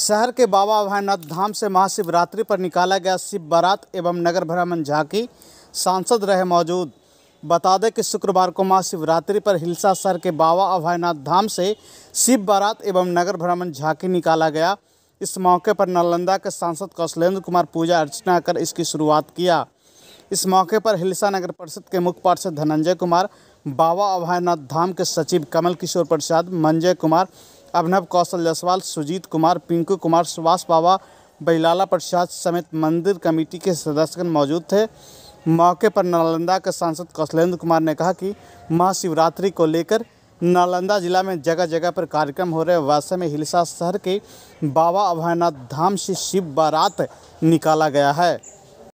शहर के बाबा भैनाथ धाम से महाशिवरात्रि पर निकाला गया शिव बारात एवं नगर भ्रमण झांकी सांसद रहे मौजूद बता दें कि शुक्रवार को महाशिवरात्रि पर हिलसा शहर के बाबा अभयनाथ धाम से शिव बारात एवं नगर भ्रमण झांकी निकाला गया इस मौके पर नालंदा के सांसद कौशलेंद्र कुमार पूजा अर्चना कर इसकी शुरुआत किया इस मौके पर हिलसा नगर परिषद के मुख्य पार्षद धनंजय कुमार बाबा अभयनाथ धाम के सचिव कमल किशोर प्रसाद मंजय कुमार अभिनव कौशल जसवाल सुजीत कुमार पिंकू कुमार सुभाष बाबा बैलाला प्रसाद समेत मंदिर कमेटी के सदस्यगण मौजूद थे मौके पर नालंदा के सांसद कौशलेंद्र कुमार ने कहा कि महाशिवरात्रि को लेकर नालंदा जिला में जगह जगह पर कार्यक्रम हो रहे वैसे में हिलसा शहर के बाबा अभयनाथ धाम से शिव बारात निकाला गया है